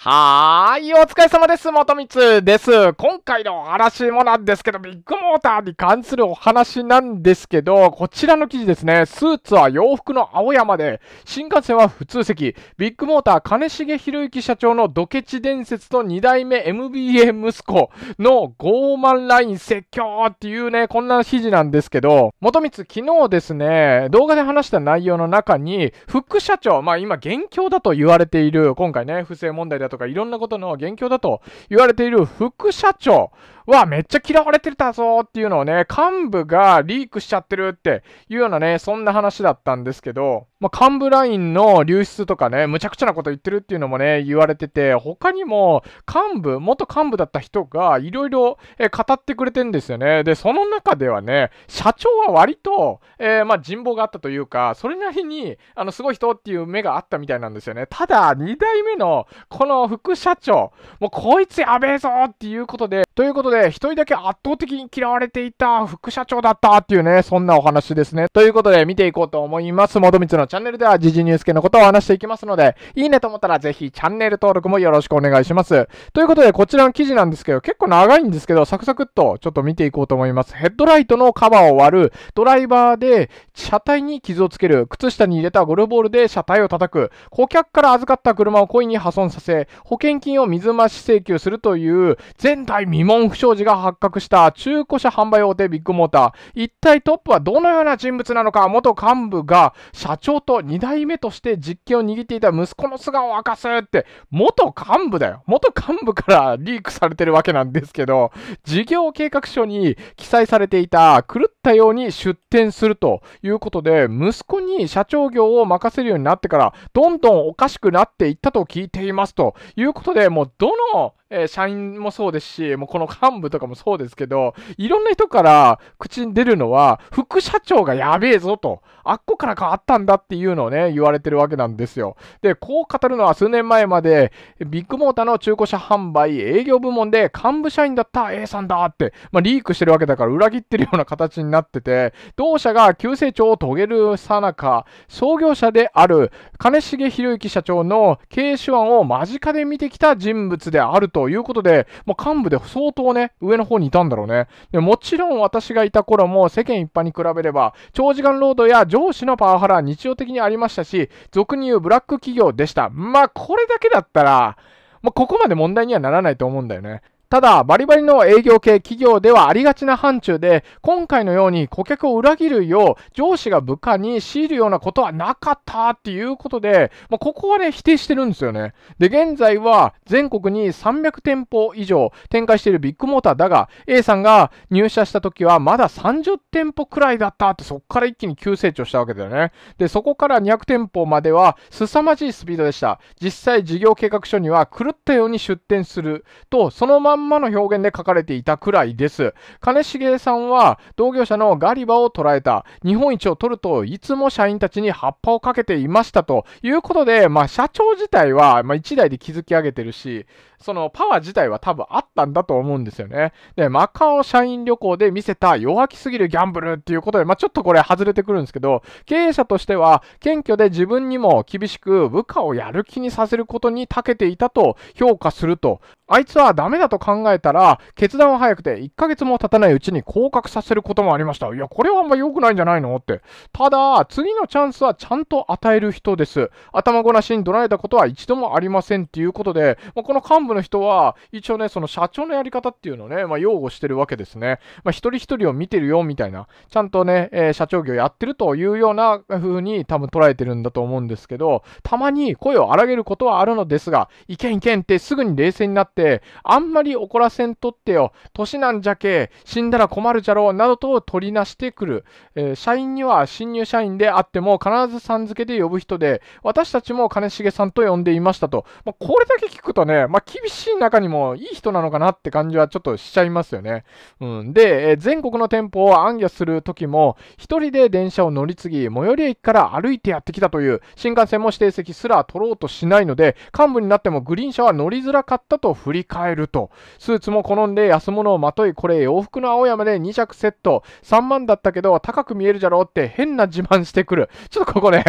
はーい、お疲れ様です。元光です。今回のお話もなんですけど、ビッグモーターに関するお話なんですけど、こちらの記事ですね。スーツは洋服の青山で、新幹線は普通席、ビッグモーター金重博之社長のドケチ伝説と2代目 MBA 息子の傲慢ライン説教っていうね、こんな記事なんですけど、元光昨日ですね、動画で話した内容の中に、副社長、まあ今元凶だと言われている、今回ね、不正問題だだとかいろんなことの元凶だと言われている副社長わ、めっちゃ嫌われてたぞっていうのをね、幹部がリークしちゃってるっていうようなね、そんな話だったんですけど、まあ、幹部ラインの流出とかね、むちゃくちゃなこと言ってるっていうのもね、言われてて、他にも幹部、元幹部だった人がいろいろ語ってくれてんですよね。で、その中ではね、社長は割と、えー、まあ、人望があったというか、それなりに、あの、すごい人っていう目があったみたいなんですよね。ただ、2代目のこの副社長、もうこいつやべえぞっていうことで、ということで、一人だけ圧倒的に嫌われていた副社長だったっていうね、そんなお話ですね。ということで、見ていこうと思います。もどみつのチャンネルでは、時事ニュース系のことを話していきますので、いいねと思ったらぜひチャンネル登録もよろしくお願いします。ということで、こちらの記事なんですけど、結構長いんですけど、サクサクっとちょっと見ていこうと思います。ヘッドライトのカバーを割る、ドライバーで車体に傷をつける、靴下に入れたゴルフボールで車体を叩く、顧客から預かった車を故意に破損させ、保険金を水増し請求するという、前代未聞問不祥事が発覚した中古車販売大手ビッグモーター。一体トップはどのような人物なのか、元幹部が社長と2代目として実権を握っていた息子の素顔を明かすって、元幹部だよ。元幹部からリークされてるわけなんですけど、事業計画書に記載されていた狂ったように出店するということで、息子に社長業を任せるようになってから、どんどんおかしくなっていったと聞いていますということで、もうどのえー、社員もそうですし、もうこの幹部とかもそうですけど、いろんな人から口に出るのは、副社長がやべえぞと、あっこから変わったんだっていうのをね、言われてるわけなんですよ。で、こう語るのは数年前まで、ビッグモーターの中古車販売営業部門で幹部社員だった A さんだって、まあ、リークしてるわけだから裏切ってるような形になってて、同社が急成長を遂げるさなか、創業者である金重博之社長の経営手腕を間近で見てきた人物であるとということで、もう幹部で相当ね、上の方にいたんだろうね。でもちろん私がいた頃も世間一般に比べれば、長時間労働や上司のパワハラは日常的にありましたし、俗に言うブラック企業でした。まあ、これだけだったら、まあ、ここまで問題にはならないと思うんだよね。ただ、バリバリの営業系企業ではありがちな範疇で、今回のように顧客を裏切るよう、上司が部下に強いるようなことはなかったっていうことで、まあ、ここはね、否定してるんですよね。で、現在は全国に300店舗以上展開しているビッグモーターだが、A さんが入社した時はまだ30店舗くらいだったって、そこから一気に急成長したわけだよね。で、そこから200店舗までは凄まじいスピードでした。実際事業計画書には狂ったように出店すると、そのままんまの表現で書かれていたくらいです。金重さんは同業者のガリバを捉えた。日本一を取るといつも社員たちに葉っぱをかけていましたということで、まあ社長自体は、まあ1台で築き上げてるし、そのパワー自体は多分あったんだと思うんですよね。で、マカオ社員旅行で見せた弱気すぎるギャンブルっていうことで、まあ、ちょっとこれ外れてくるんですけど、経営者としては謙虚で自分にも厳しく部下をやる気にさせることに長けていたと評価すると、あいつはダメだと考えたら、決断は早くて1ヶ月も経たないうちに降格させることもありました。いや、これはあんま良くないんじゃないのって。ただ、次のチャンスはちゃんと与える人です。頭ごなしに怒られたことは一度もありませんっていうことで、まあ、この幹部の人は、一応ね、その社長のやり方っていうのをね、まあ、擁護してるわけですね。まあ、一人一人を見てるよ、みたいな。ちゃんとね、えー、社長業やってるというような風に多分捉えてるんだと思うんですけど、たまに声を荒げることはあるのですが、いけんいけんってすぐに冷静になって、あんまり怒らせんとってよ、年なんじゃけ、死んだら困るじゃろう、などと取りなしてくる。えー、社員には新入社員であっても、必ずさん付けで呼ぶ人で、私たちも金重さんと呼んでいましたと。まあ、これだけ聞くとね、まあ、厳しい中にもいい人なのかなって感じはちょっとしちゃいますよね。うん、で、え全国の店舗を暗夜する時も、一人で電車を乗り継ぎ、最寄り駅から歩いてやってきたという、新幹線も指定席すら取ろうとしないので、幹部になってもグリーン車は乗りづらかったと振り返ると。スーツも好んで安物をまとい、これ洋服の青山で2着セット、3万だったけど高く見えるじゃろって変な自慢してくる。ちょっとここね、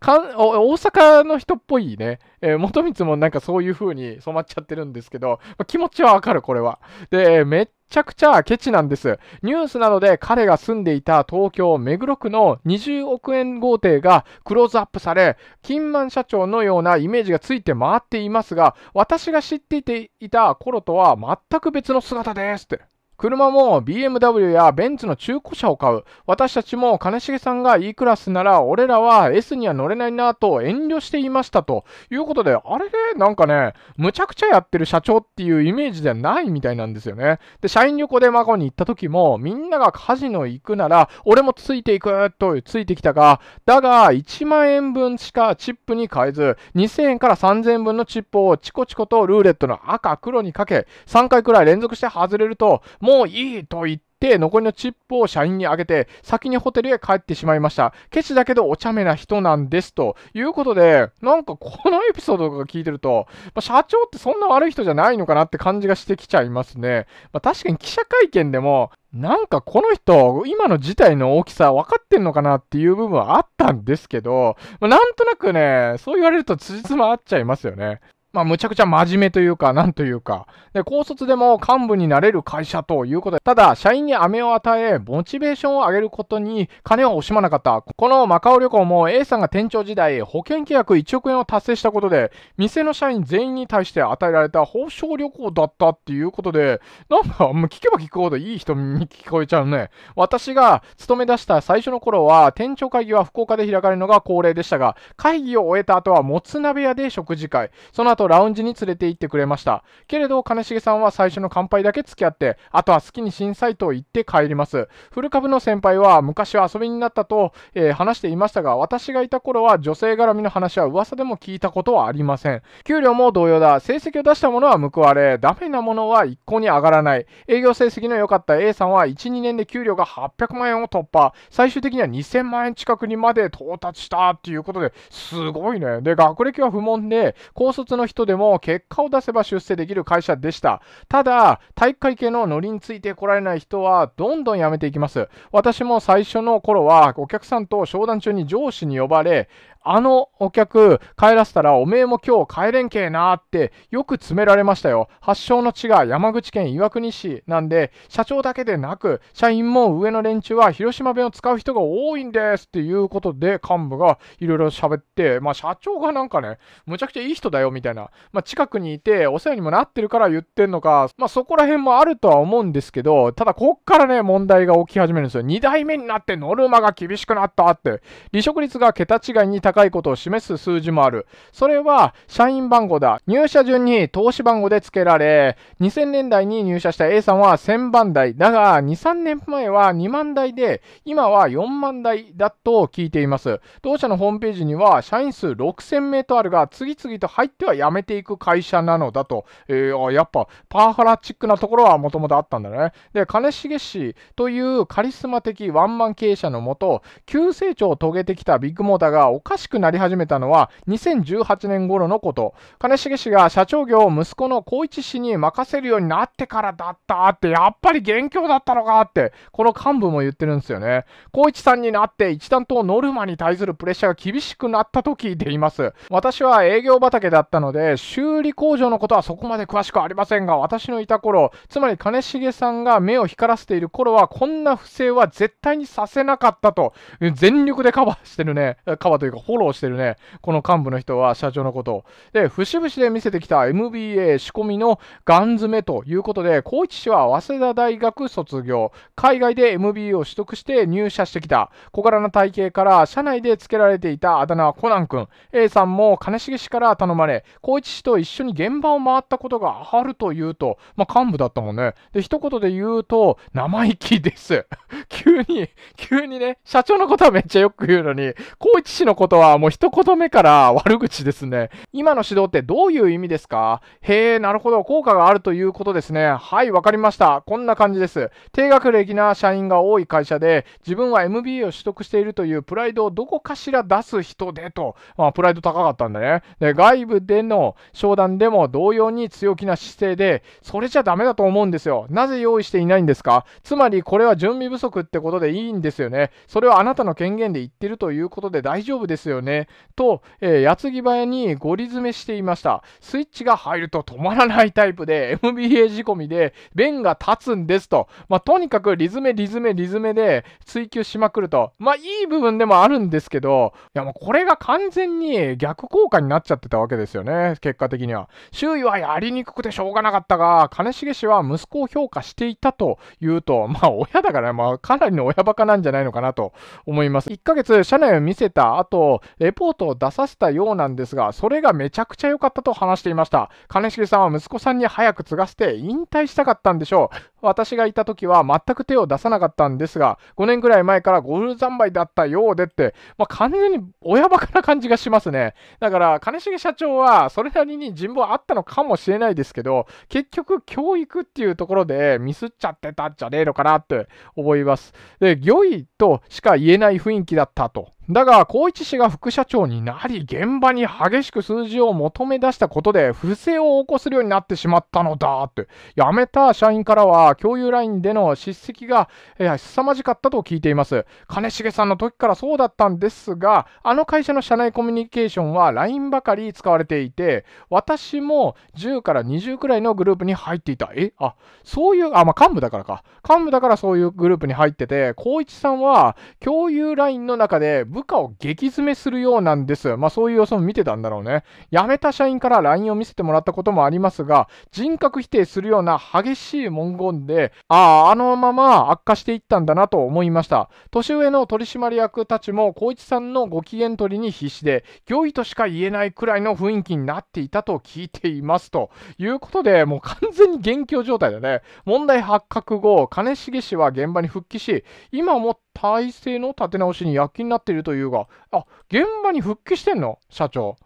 大阪の人っぽいね。えー、元光もなんかそういう風に染まっちゃってるんですけど、ま気持ちはわかる、これは。で、めっちゃくちゃケチなんです。ニュースなどで彼が住んでいた東京目黒区の20億円豪邸がクローズアップされ、金満社長のようなイメージがついて回っていますが、私が知っていた頃とは全く別の姿ですって。車も BMW やベンツの中古車を買う。私たちも金重さんが E クラスなら俺らは S には乗れないなと遠慮していましたということで、あれなんかね、むちゃくちゃやってる社長っていうイメージではないみたいなんですよね。で、社員旅行で孫に行った時もみんながカジノ行くなら俺もついていくとついてきたが、だが1万円分しかチップに変えず2000円から3000円分のチップをチコチコとルーレットの赤黒にかけ3回くらい連続して外れるともういいと言って、残りのチップを社員にあげて、先にホテルへ帰ってしまいました。ケチだけどお茶目な人なんです。ということで、なんかこのエピソードとか聞いてると、まあ、社長ってそんな悪い人じゃないのかなって感じがしてきちゃいますね。まあ、確かに記者会見でも、なんかこの人、今の事態の大きさ分かってんのかなっていう部分はあったんですけど、まあ、なんとなくね、そう言われると辻褄合っちゃいますよね。まあ、むちゃくちゃ真面目というか、なんというか。で、高卒でも幹部になれる会社ということで、ただ、社員に飴を与え、モチベーションを上げることに金を惜しまなかった。このマカオ旅行も A さんが店長時代、保険契約1億円を達成したことで、店の社員全員に対して与えられた報奨旅行だったっていうことで、なんか、もう聞けば聞くほどいい人に聞こえちゃうね。私が勤め出した最初の頃は、店長会議は福岡で開かれるのが恒例でしたが、会議を終えた後は、もつ鍋屋で食事会。その後とラウンジに連れて行ってくれました。けれど、金重さんは最初の乾杯だけ付き合って、あとは好きに審査イト行って帰ります。古株の先輩は昔は遊びになったと、えー、話していましたが、私がいた頃は女性絡みの話は噂でも聞いたことはありません。給料も同様だ。成績を出したものは報われ、ダメなものは一向に上がらない。営業成績の良かった A さんは1、2年で給料が800万円を突破。最終的には2000万円近くにまで到達したっていうことで、すごいね。で、学歴は不問で、高卒の人でも結果を出せば出世できる会社でした。ただ、体育会系のノリについてこられない人はどんどん辞めていきます。私も最初の頃はお客さんと商談中に上司に呼ばれ、あのお客帰らせたらおめえも今日帰れんけえなーってよく詰められましたよ。発祥の地が山口県岩国市なんで社長だけでなく社員も上の連中は広島弁を使う人が多いんですっていうことで幹部がいろいろ喋って、まあ社長がなんかね、むちゃくちゃいい人だよみたいな、まあ近くにいてお世話にもなってるから言ってんのか、まあそこら辺もあるとは思うんですけど、ただこっからね問題が起き始めるんですよ。2代目になってノルマが厳しくなったって離職率が桁違いに高高いことを示す数字もある。それは社員番号だ。入社順に投資番号で付けられ、2000年代に入社した A さんは1000番台。だが、2、3年前は2万台で、今は4万台だと聞いています。同社のホームページには、社員数6000名とあるが、次々と入っては辞めていく会社なのだと。えー、やっぱ、パワハラチックなところはもともとあったんだね。で、金重氏というカリスマ的ワンマン経営者のもと、急成長を遂げてきたビッグモーターがおかししくなり始めたのは2018年頃のこと。金重氏が社長業を息子の光一氏に任せるようになってからだったって、やっぱり元凶だったのかって、この幹部も言ってるんですよね。光一さんになって一段とノルマに対するプレッシャーが厳しくなったと聞いています。私は営業畑だったので、修理工場のことはそこまで詳しくありませんが、私のいた頃、つまり金重さんが目を光らせている頃は、こんな不正は絶対にさせなかったと、全力でカバーしてるね。カバーというか、フォローしてるね、この幹部の人は社長のことで、節々で見せてきた MBA 仕込みのガン詰めということで、高一氏は早稲田大学卒業、海外で MBA を取得して入社してきた、小柄な体型から社内で付けられていたあだ名はコナン君、A さんも金重氏から頼まれ、高一氏と一緒に現場を回ったことがあるというと、まあ、幹部だったもんね。で、一言で言うと、生意気です。急に、急にね、社長のことはめっちゃよく言うのに、高一氏のことははもう一言目から悪口ですね。今の指導ってどういう意味ですかへえ、なるほど。効果があるということですね。はい、わかりました。こんな感じです。低学歴な社員が多い会社で、自分は MBA を取得しているというプライドをどこかしら出す人でと。まあ、プライド高かったんだね。で、外部での商談でも同様に強気な姿勢で、それじゃダメだと思うんですよ。なぜ用意していないんですかつまり、これは準備不足ってことでいいんですよね。それはあなたの権限で言ってるということで大丈夫ですよ。よね。と、えー、矢継ぎ早にゴリ詰めしていました。スイッチが入ると止まらないタイプで、MBA 仕込みで、弁が立つんですと。まあ、とにかくリズメ、リズメ、リズメで追求しまくると。まあ、いい部分でもあるんですけど、いや、もうこれが完全に逆効果になっちゃってたわけですよね。結果的には。周囲はやりにくくてしょうがなかったが、金重氏は息子を評価していたというと、まあ、親だから、まあ、かなりの親バカなんじゃないのかなと思います。1ヶ月、社内を見せた後、のレポートを出させたようなんですが、それがめちゃくちゃ良かったと話していました。金重さんは息子さんに早く継がせて引退したかったんでしょう。私がいた時は全く手を出さなかったんですが、5年くらい前からゴルフ三昧だったようでって、まあ、完全に親バカな感じがしますね。だから、金重社長はそれなりに人望あったのかもしれないですけど、結局教育っていうところでミスっちゃってたんじゃねえのかなって思います。で、良いとしか言えない雰囲気だったと。だが、光一氏が副社長になり、現場に激しく数字を求め出したことで、不正を起こすようになってしまったのだって、辞めた社員からは、共有ラインでの叱責が、えー、凄まじかったと聞いています。金重さんの時からそうだったんですが、あの会社の社内コミュニケーションは LINE ばかり使われていて、私も10から20くらいのグループに入っていた。えあ、そういう、あ、まあ、幹部だからか。幹部だからそういうグループに入ってて、光一さんは共有ラインの中で部部下を激詰めするようなんです。まあそういう様子も見てたんだろうね。辞めた社員から LINE を見せてもらったこともありますが、人格否定するような激しい文言で、ああ、あのまま悪化していったんだなと思いました。年上の取締役たちも光一さんのご機嫌取りに必死で、行為としか言えないくらいの雰囲気になっていたと聞いています。ということで、もう完全に元凶状態だね。問題発覚後、金重氏は現場に復帰し、今も体制の立て直しに躍起になっているというが、あ、現場に復帰してんの社長。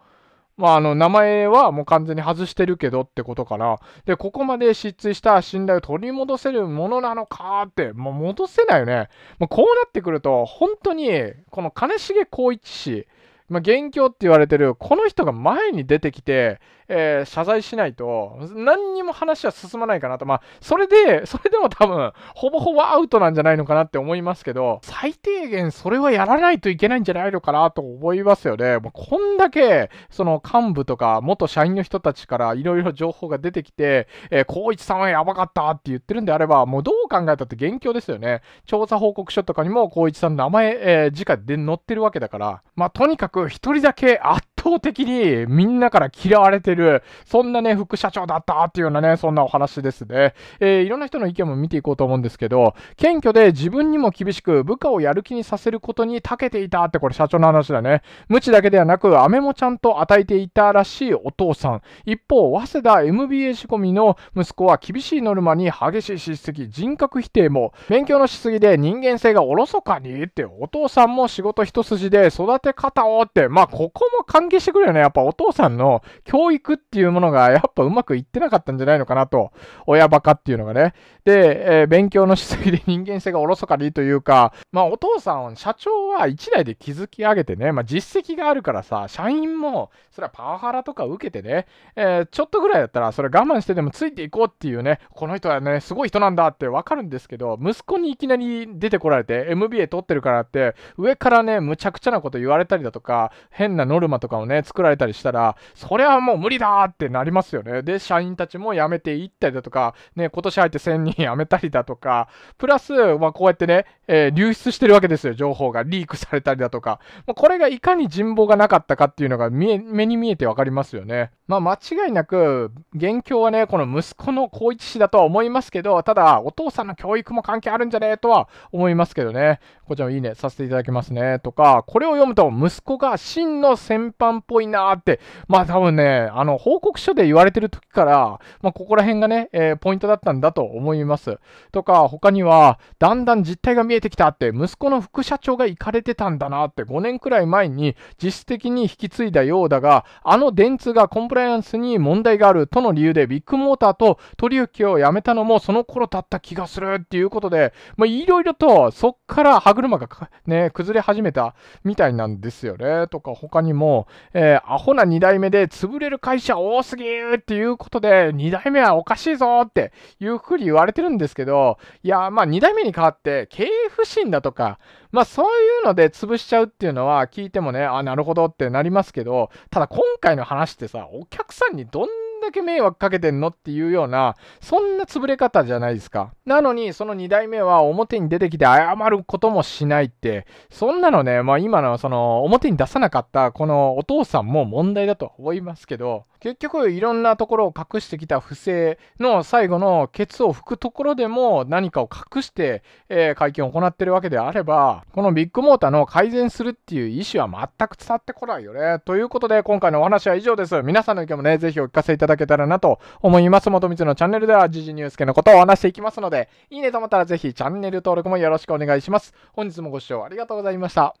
まあ、あの、名前はもう完全に外してるけどってことかな。で、ここまで失墜した信頼を取り戻せるものなのかって、もう戻せないよね。もうこうなってくると、本当に、この金重光一氏、まあ、元凶って言われてる、この人が前に出てきて、えー、謝罪しないと、何にも話は進まないかなと。まあ、それで、それでも多分、ほぼほぼアウトなんじゃないのかなって思いますけど、最低限それはやらないといけないんじゃないのかなと思いますよね。もうこんだけ、その幹部とか元社員の人たちからいろいろ情報が出てきて、えー、光一さんはやばかったって言ってるんであれば、もうどう考えたって元凶ですよね。調査報告書とかにも光一さんの名前、えー、直で載ってるわけだから、まあ、とにかく一人だけ圧倒的にみんなから嫌われてる、そんなね、副社長だったっていうようなね、そんなお話ですね。えー、いろんな人の意見も見ていこうと思うんですけど、謙虚で自分にも厳しく部下をやる気にさせることに長けていたって、これ社長の話だね。無知だけではなく、飴もちゃんと与えていたらしいお父さん。一方、早稲田 MBA 仕込みの息子は厳しいノルマに激しい叱責、人格否定も、勉強のしすぎで人間性がおろそかにって、お父さんも仕事一筋で育て方をって、まあ、ここも関係してくるよね。やっぱお父さんの教育っていうものがやっぱうまくいってなかったんじゃないのかなと。親バカっていうのがね。で、えー、勉強のしすぎで人間性がおろそかにというか、まあお父さん、社長は1代で築き上げてね、まあ実績があるからさ、社員も、それはパワハラとか受けてね、えー、ちょっとぐらいだったらそれ我慢してでもついていこうっていうね、この人はね、すごい人なんだってわかるんですけど、息子にいきなり出てこられて、MBA 取ってるからって、上からね、むちゃくちゃなこと言われたりだとか、変なノルマとかをね、作られたりしたら、それはもう無理だってなりますよね。で、社員たちも辞めていったりだとか、ね、今年入って1000人辞めたりだとか、プラス、まあ、こうやってね、えー、流出してるわけですよ、情報が。リークされたりだとか。まあ、これがいかに人望がなかったかっていうのが目に見えてわかりますよね。まあ、間違いなく、元凶はね、この息子の高一氏だとは思いますけど、ただ、お父さんの教育も関係あるんじゃねえとは思いますけどね。こちらもいいね、させていただきますね。とか、これを読むと、息子が真の先般んっぽいなって、まあ多分ね、あの、報告書で言われてる時から、まあここら辺がね、えー、ポイントだったんだと思います。とか、他には、だんだん実態が見えてきたって、息子の副社長が行かれてたんだなって、5年くらい前に実質的に引き継いだようだが、あの電通がコンプライアンスに問題があるとの理由で、ビッグモーターと取引をやめたのもその頃だった気がするっていうことで、まあいろいろと、そっから歯車がね、崩れ始めたみたいなんですよね。とか、他にも、えー、アホな2代目で潰れる会社多すぎっていうことで、2代目はおかしいぞっていうふうに言われてるんですけど、いや、まあ2代目に代わって経営不振だとか、まあそういうので潰しちゃうっていうのは聞いてもね、あ、なるほどってなりますけど、ただ今回の話ってさ、お客さんにどんなだけ迷惑かけてんのっていうような、そんな潰れ方じゃないですか。なのに、その2代目は表に出てきて謝ることもしないって、そんなのね、まあ今のその表に出さなかったこのお父さんも問題だと思いますけど、結局いろんなところを隠してきた不正の最後のケツを拭くところでも何かを隠して、えー、会見を行ってるわけであればこのビッグモーターの改善するっていう意思は全く伝わってこないよね。ということで今回のお話は以上です。皆さんの意見もね、ぜひお聞かせいただけたらなと思います。元光のチャンネルでは時事ニュース系のことを話していきますのでいいねと思ったらぜひチャンネル登録もよろしくお願いします。本日もご視聴ありがとうございました。